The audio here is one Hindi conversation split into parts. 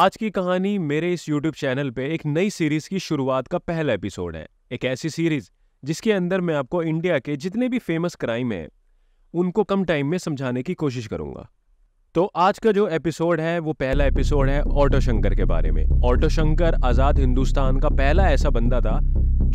आज की कहानी मेरे इस YouTube चैनल पे एक नई सीरीज की शुरुआत का पहला एपिसोड है एक ऐसी सीरीज जिसके अंदर मैं आपको इंडिया के जितने भी फेमस क्राइम हैं उनको कम टाइम में समझाने की कोशिश करूंगा तो आज का जो एपिसोड है वो पहला एपिसोड है ऑटो शंकर के बारे में ऑटो शंकर आज़ाद हिंदुस्तान का पहला ऐसा बंदा था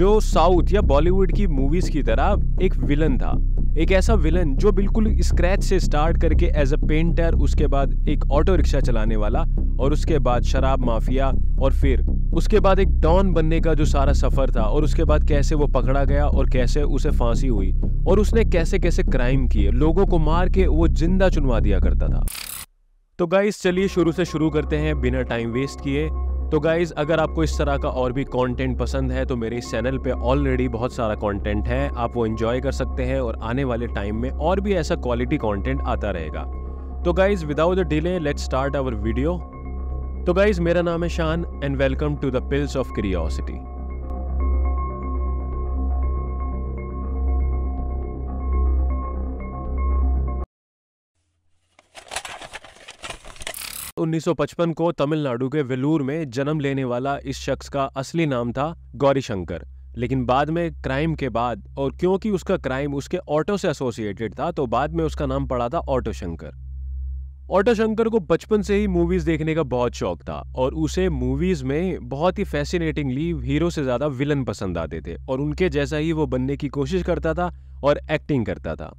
जो साउथ या बॉलीवुड की मूवीज़ की तरह एक विलन था एक ऐसा विलन जो बिल्कुल स्क्रैच से स्टार्ट करके एज अ पेंटर उसके बाद एक ऑटो रिक्शा चलाने वाला और उसके बाद शराब माफिया और फिर उसके बाद एक डॉन बनने का जो सारा सफ़र था और उसके बाद कैसे वो पकड़ा गया और कैसे उसे फांसी हुई और उसने कैसे कैसे क्राइम किए लोगों को मार के वो जिंदा चुनवा दिया करता था तो गाइज चलिए शुरू से शुरू करते हैं बिना टाइम वेस्ट किए तो गाइज अगर आपको इस तरह का और भी कंटेंट पसंद है तो मेरे इस चैनल पे ऑलरेडी बहुत सारा कंटेंट है आप वो एंजॉय कर सकते हैं और आने वाले टाइम में और भी ऐसा क्वालिटी कंटेंट आता रहेगा तो guys without the delay let's start our video तो गाइज मेरा नाम है Shaan and welcome to the pills of curiosity उन्नीस को तमिलनाडु के वेलूर में जन्म लेने वाला इस शख्स का असली नाम था गौरीशंकर लेकिन बाद में क्राइम के बाद और क्योंकि उसका क्राइम उसके ऑटो से एसोसिएटेड था तो बाद में उसका नाम पड़ा था ऑटो शंकर ऑटा शंकर को बचपन से ही मूवीज देखने का बहुत शौक था और उसे मूवीज में बहुत ही फैसिनेटिंगली हीरो से ज्यादा विलन पसंद आते थे और उनके जैसा ही वो बनने की कोशिश करता था और एक्टिंग करता था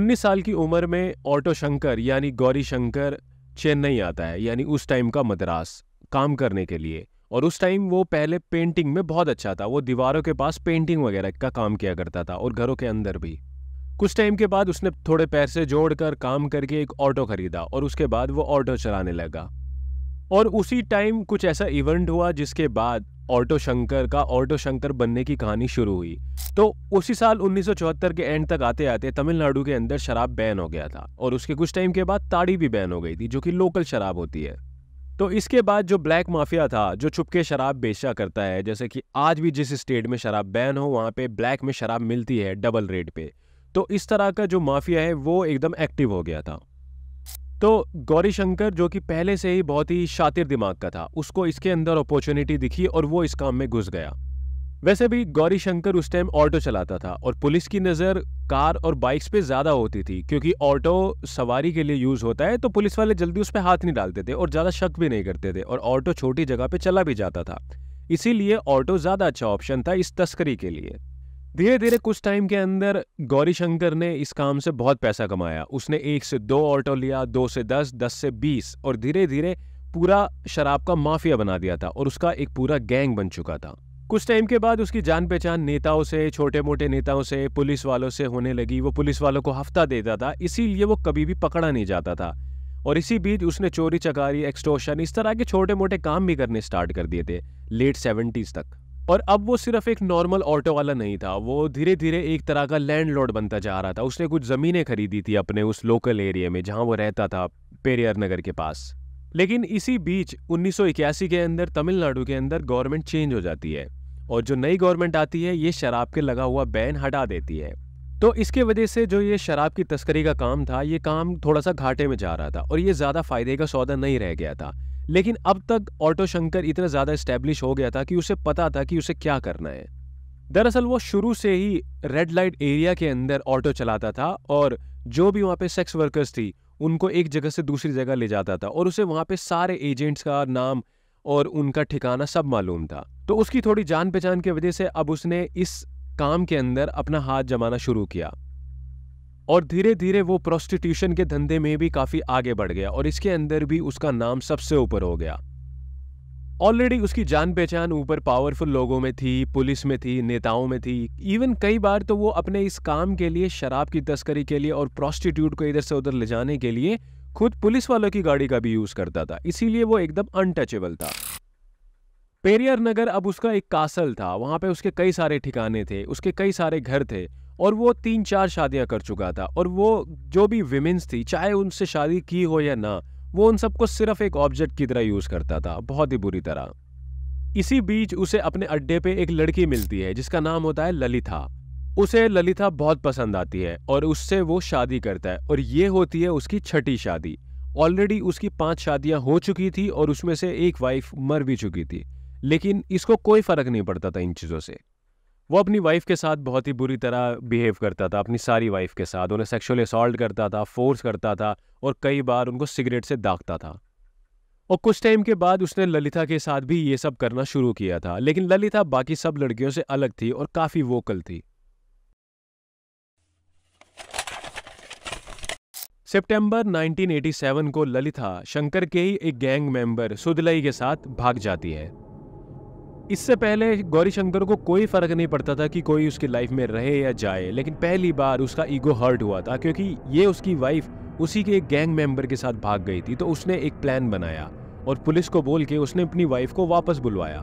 19 साल की उम्र में ऑटो शंकर यानी गौरी शंकर चेन्नई आता है यानी उस टाइम का मद्रास काम करने के लिए और उस टाइम वो पहले पेंटिंग में बहुत अच्छा था वो दीवारों के पास पेंटिंग वगैरह का काम किया करता था और घरों के अंदर भी कुछ टाइम के बाद उसने थोड़े पैसे जोड़कर काम करके एक ऑटो खरीदा और उसके बाद वो ऑटो चलाने लगा और उसी टाइम कुछ ऐसा इवेंट हुआ जिसके बाद ऑटो शंकर का ऑटो शंकर बनने की कहानी शुरू हुई तो उसी साल 1974 के एंड तक आते आते तमिलनाडु के अंदर शराब बैन हो गया था और उसके कुछ टाइम के बाद ताड़ी भी बैन हो गई थी जो कि लोकल शराब होती है तो इसके बाद जो ब्लैक माफिया था जो छुपके शराब बेचा करता है जैसे कि आज भी जिस स्टेट में शराब बैन हो वहाँ पे ब्लैक में शराब मिलती है डबल रेट पे तो इस तरह का जो माफिया है वो एकदम एक्टिव हो गया था तो गौरी शंकर जो कि पहले से ही बहुत ही शातिर दिमाग का था उसको इसके अंदर अपॉर्चुनिटी दिखी और वो इस काम में घुस गया वैसे भी गौरी शंकर उस टाइम ऑटो चलाता था और पुलिस की नज़र कार और बाइक्स पे ज़्यादा होती थी क्योंकि ऑटो सवारी के लिए यूज़ होता है तो पुलिस वाले जल्दी उस पर हाथ नहीं डालते थे और ज़्यादा शक भी नहीं करते थे और ऑटो छोटी जगह पे चला भी जाता था इसीलिए ऑटो ज़्यादा अच्छा ऑप्शन था इस तस्करी के लिए धीरे धीरे कुछ टाइम के अंदर गौरी शंकर ने इस काम से बहुत पैसा कमाया उसने एक से दो ऑटो लिया दो से दस दस से बीस और धीरे धीरे पूरा शराब का माफिया बना दिया था और उसका एक पूरा गैंग बन चुका था कुछ टाइम के बाद उसकी जान पहचान नेताओं से छोटे मोटे नेताओं से पुलिस वालों से होने लगी वो पुलिस वालों को हफ्ता देता था इसीलिए वो कभी भी पकड़ा नहीं जाता था और इसी बीच उसने चोरी चकारी एक्सटोशन इस तरह के छोटे मोटे काम भी करने स्टार्ट कर दिए थे लेट सेवेंटीज तक और अब वो सिर्फ एक नॉर्मल ऑटो वाला नहीं था वो धीरे धीरे एक तरह का लैंडलॉर्ड बनता जा रहा था उसने कुछ ज़मीनें खरीदी थी अपने उस लोकल एरिया में जहाँ वो रहता था पेरियर नगर के पास लेकिन इसी बीच उन्नीस के अंदर तमिलनाडु के अंदर गवर्नमेंट चेंज हो जाती है और जो नई गवर्नमेंट आती है ये शराब के लगा हुआ बैन हटा देती है तो इसके वजह से जो ये शराब की तस्करी का काम था ये काम थोड़ा सा घाटे में जा रहा था और ये ज़्यादा फायदे का सौदा नहीं रह गया था लेकिन अब तक ऑटो शंकर इतना ज़्यादा स्टैब्लिश हो गया था कि उसे पता था कि उसे क्या करना है दरअसल वो शुरू से ही रेड लाइट एरिया के अंदर ऑटो चलाता था और जो भी वहाँ पे सेक्स वर्कर्स थी उनको एक जगह से दूसरी जगह ले जाता था और उसे वहाँ पे सारे एजेंट्स का नाम और उनका ठिकाना सब मालूम था तो उसकी थोड़ी जान पहचान की वजह से अब उसने इस काम के अंदर अपना हाथ जमाना शुरू किया और धीरे धीरे वो प्रोस्टिट्यूशन के धंधे में भी काफी आगे बढ़ गया और इसके अंदर भी उसका नाम सबसे ऊपर हो गया ऑलरेडी उसकी जान पहचान ऊपर पावरफुल लोगों में थी पुलिस में थी नेताओं में थी इवन कई बार तो वो अपने इस काम के लिए शराब की तस्करी के लिए और प्रोस्टिट्यूट को इधर से उधर ले जाने के लिए खुद पुलिस वालों की गाड़ी का भी यूज करता था इसीलिए वो एकदम अनटचेबल था पेरियर नगर अब उसका एक कासल था वहां पे उसके कई सारे ठिकाने थे उसके कई सारे घर थे और वो तीन चार शादियां कर चुका था और वो जो भी विमेंस थी चाहे उनसे शादी की हो या ना वो उन सबको सिर्फ एक ऑब्जेक्ट की तरह यूज करता था बहुत ही बुरी तरह इसी बीच उसे अपने अड्डे पे एक लड़की मिलती है जिसका नाम होता है ललिता उसे ललिता बहुत पसंद आती है और उससे वो शादी करता है और ये होती है उसकी छठी शादी ऑलरेडी उसकी पांच शादियां हो चुकी थी और उसमें से एक वाइफ मर भी चुकी थी लेकिन इसको कोई फर्क नहीं पड़ता था इन चीज़ों से वो अपनी वाइफ के साथ बहुत ही बुरी तरह बिहेव करता था अपनी सारी वाइफ के साथ उन्हें सेक्सुअल असॉल्ट करता था फोर्स करता था और कई बार उनको सिगरेट से दागता था और कुछ टाइम के बाद उसने ललिता के साथ भी ये सब करना शुरू किया था लेकिन ललिता बाकी सब लड़कियों से अलग थी और काफ़ी वोकल थी सितंबर 1987 को ललिता शंकर के ही एक गैंग मेंबर सुदलई के साथ भाग जाती है इससे पहले गौरी शंकर को कोई फर्क नहीं पड़ता था कि कोई उसकी लाइफ में रहे या जाए लेकिन पहली बार उसका ईगो हर्ट हुआ था क्योंकि ये उसकी वाइफ उसी के एक गैंग मेंबर के साथ भाग गई थी तो उसने एक प्लान बनाया और पुलिस को बोल के उसने अपनी वाइफ को वापस बुलवाया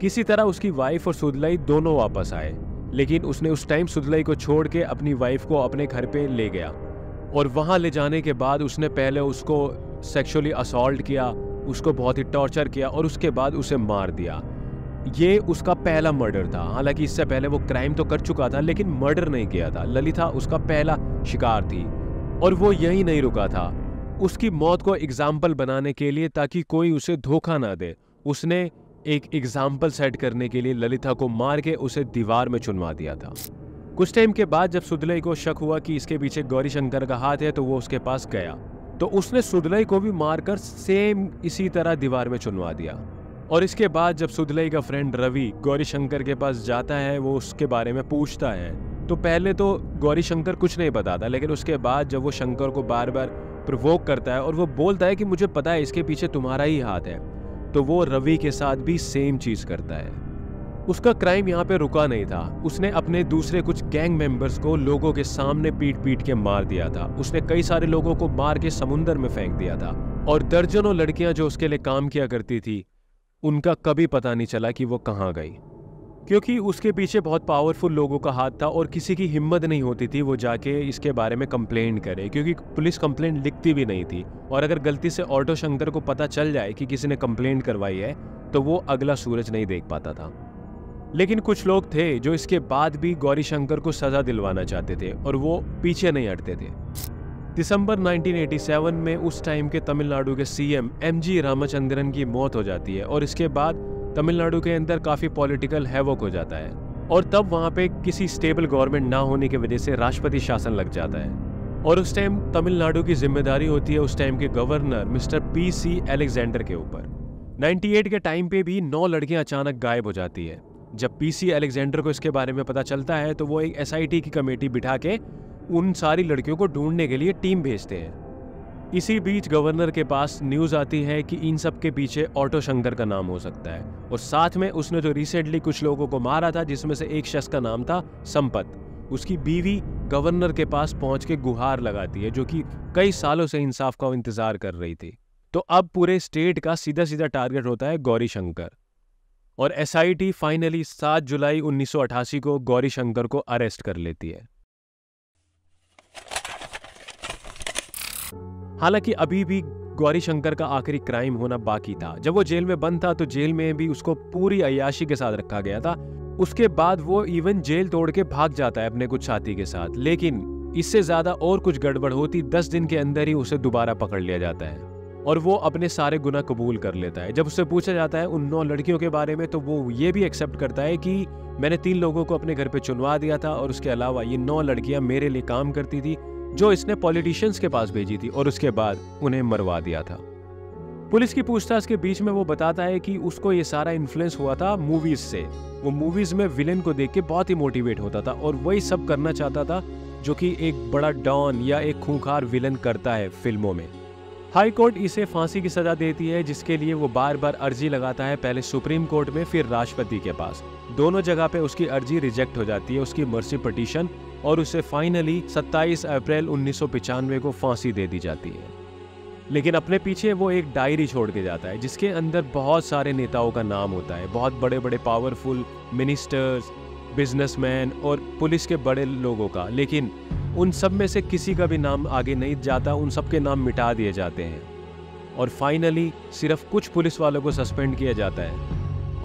किसी तरह उसकी वाइफ और सुदलाई दोनों वापस आए लेकिन उसने उस टाइम सुदलाई को छोड़ के अपनी वाइफ को अपने घर पे ले गया और वहाँ ले जाने के बाद उसने पहले उसको सेक्सुअली असोल्ट किया उसको बहुत ही टॉर्चर किया और उसके बाद उसे मार दिया ये उसका पहला मर्डर था हालांकि इससे पहले वो क्राइम तो कर चुका था लेकिन मर्डर नहीं किया था ललिता उसका पहला शिकार थी और वो यही नहीं रुका था उसकी मौत को एग्जाम्पल बनाने के लिए ताकि कोई उसे धोखा ना दे उसने एक एग्जाम्पल सेट करने के लिए ललिता को मार के उसे दीवार में चुनवा दिया था कुछ टाइम के बाद जब सुदलई को शक हुआ कि इसके पीछे गौरी शंकर का हाथ है तो वो उसके पास गया तो उसने सुदलई को भी मारकर सेम इसी तरह दीवार में चुनवा दिया और इसके बाद जब सुधलई का फ्रेंड रवि गौरी शंकर के पास जाता है वो उसके बारे में पूछता है तो पहले तो गौरी शंकर कुछ नहीं बताता लेकिन उसके बाद जब वो शंकर को बार बार प्रवोक करता है और वो बोलता है कि मुझे पता है इसके पीछे तुम्हारा ही हाथ है तो वो रवि के साथ भी सेम चीज़ करता है उसका क्राइम यहाँ पे रुका नहीं था उसने अपने दूसरे कुछ गैंग मेंबर्स को लोगों के सामने पीट पीट के मार दिया था उसने कई सारे लोगों को मार के समुन्दर में फेंक दिया था और दर्जनों लड़कियां जो उसके लिए काम किया करती थी उनका कभी पता नहीं चला कि वो कहाँ गई क्योंकि उसके पीछे बहुत पावरफुल लोगों का हाथ था और किसी की हिम्मत नहीं होती थी वो जाके इसके बारे में कंप्लेंट करे क्योंकि पुलिस कंप्लेंट लिखती भी नहीं थी और अगर गलती से ऑटो शंकर को पता चल जाए कि किसी ने कंप्लेंट करवाई है तो वो अगला सूरज नहीं देख पाता था लेकिन कुछ लोग थे जो इसके बाद भी गौरी शंकर को सजा दिलवाना चाहते थे और वो पीछे नहीं हटते थे दिसंबर 1987 में उस टाइम के तमिलनाडु के सीएम एमजी रामचंद्रन की मौत हो जाती है और इसके बाद तमिलनाडु के अंदर काफ़ी पॉलिटिकल हैवक हो जाता है और तब वहाँ पे किसी स्टेबल गवर्नमेंट ना होने की वजह से राष्ट्रपति शासन लग जाता है और उस टाइम तमिलनाडु की जिम्मेदारी होती है उस टाइम के governor mister P C Alexander के ऊपर 98 के टाइम पे भी नौ लड़कियां अचानक गायब हो जाती है जब पीसी एलेक्जेंडर को इसके बारे में पता चलता है तो वो एक एसआईटी की कमेटी बिठा के उन सारी लड़कियों को ढूंढने के लिए टीम भेजते हैं इसी बीच गवर्नर के पास न्यूज़ आती है कि इन सब के पीछे ऑटो शंकर का नाम हो सकता है और साथ में उसने जो तो रिसेंटली कुछ लोगों को मारा था जिसमें से एक शख्स का नाम था संपत उसकी बीवी गवर्नर के पास पहुंच के गुहार लगाती है जो कि कई सालों से इंसाफ का इंतज़ार कर रही थी तो अब पूरे स्टेट का सीधा सीधा टारगेट होता है गौरी शंकर और एसआईटी फाइनली 7 जुलाई 1988 को गौरी शंकर को अरेस्ट कर लेती है हालांकि अभी भी गौरी शंकर का आखिरी क्राइम होना बाकी था जब वो जेल में बंद था तो जेल में भी उसको पूरी अयाशी के साथ रखा गया था उसके बाद वो इवन जेल तोड़ के भाग जाता है अपने कुछ साथी के साथ लेकिन इससे ज्यादा और कुछ गड़बड़ होती दस दिन के अंदर ही उसे दोबारा पकड़ लिया जाता है और वो अपने सारे गुना कबूल कर लेता है जब उससे पूछा जाता है उन नौ लड़कियों के बारे में तो वो ये भी एक्सेप्ट करता है कि मैंने तीन लोगों को अपने घर पे चुनवा दिया था और उसके अलावा ये नौ लड़कियां मेरे लिए काम करती थी जो इसने पॉलिटिशियंस के पास भेजी थी और उसके बाद उन्हें मरवा दिया था पुलिस की पूछताछ के बीच में वो बताता है कि उसको ये सारा इन्फ्लुएंस हुआ था मूवीज से वो मूवीज में विलेन को देख के बहुत ही मोटिवेट होता था और वही सब करना चाहता था जो कि एक बड़ा डॉन या एक खूंखार विलेन करता है फिल्मों में हाई कोर्ट इसे फांसी की सजा देती है जिसके लिए वो बार बार अर्जी लगाता है पहले सुप्रीम कोर्ट में फिर राष्ट्रपति के पास दोनों जगह पे उसकी अर्जी रिजेक्ट हो जाती है उसकी मर्सी पटिशन और उसे फाइनली 27 अप्रैल उन्नीस को फांसी दे दी जाती है लेकिन अपने पीछे वो एक डायरी छोड़ के जाता है जिसके अंदर बहुत सारे नेताओं का नाम होता है बहुत बड़े बड़े पावरफुल मिनिस्टर्स बिजनेसमैन और पुलिस के बड़े लोगों का लेकिन उन सब में से किसी का भी नाम आगे नहीं जाता उन सब के नाम मिटा दिए जाते हैं और फाइनली सिर्फ कुछ पुलिस वालों को सस्पेंड किया जाता है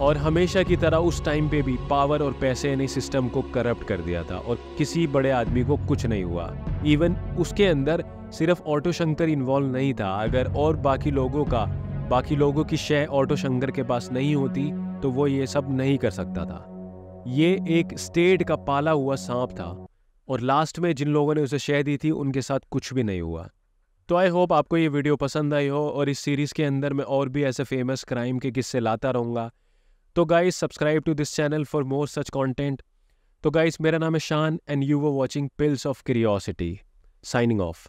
और हमेशा की तरह उस टाइम पे भी पावर और पैसे ने सिस्टम को करप्ट कर दिया था और किसी बड़े आदमी को कुछ नहीं हुआ इवन उसके अंदर सिर्फ ऑटो शंकर इन्वॉल्व नहीं था अगर और बाकी लोगों का बाकी लोगों की शय ऑटो शंकर के पास नहीं होती तो वो ये सब नहीं कर सकता था ये एक स्टेट का पाला हुआ सांप था और लास्ट में जिन लोगों ने उसे शय दी थी उनके साथ कुछ भी नहीं हुआ तो आई होप आपको ये वीडियो पसंद आई हो और इस सीरीज़ के अंदर मैं और भी ऐसे फेमस क्राइम के किस्से लाता रहूँगा तो guys subscribe to this channel for more such content तो गाइज मेरा नाम है Shaan and you were watching pills of curiosity signing of